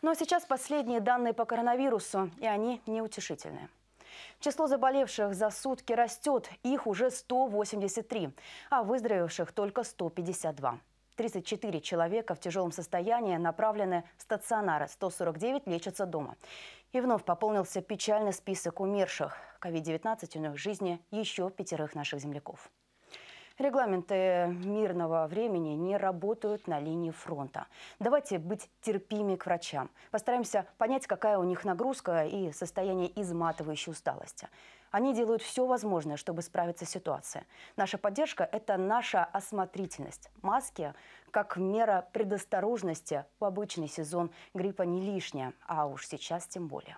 Но сейчас последние данные по коронавирусу, и они неутешительные. Число заболевших за сутки растет, их уже 183, а выздоровевших только 152. 34 человека в тяжелом состоянии направлены в стационары, 149 лечатся дома. И вновь пополнился печальный список умерших. COVID-19 в жизни еще пятерых наших земляков. Регламенты мирного времени не работают на линии фронта. Давайте быть терпимее к врачам. Постараемся понять, какая у них нагрузка и состояние изматывающей усталости. Они делают все возможное, чтобы справиться с ситуацией. Наша поддержка – это наша осмотрительность. Маски как мера предосторожности в обычный сезон гриппа не лишняя, а уж сейчас тем более.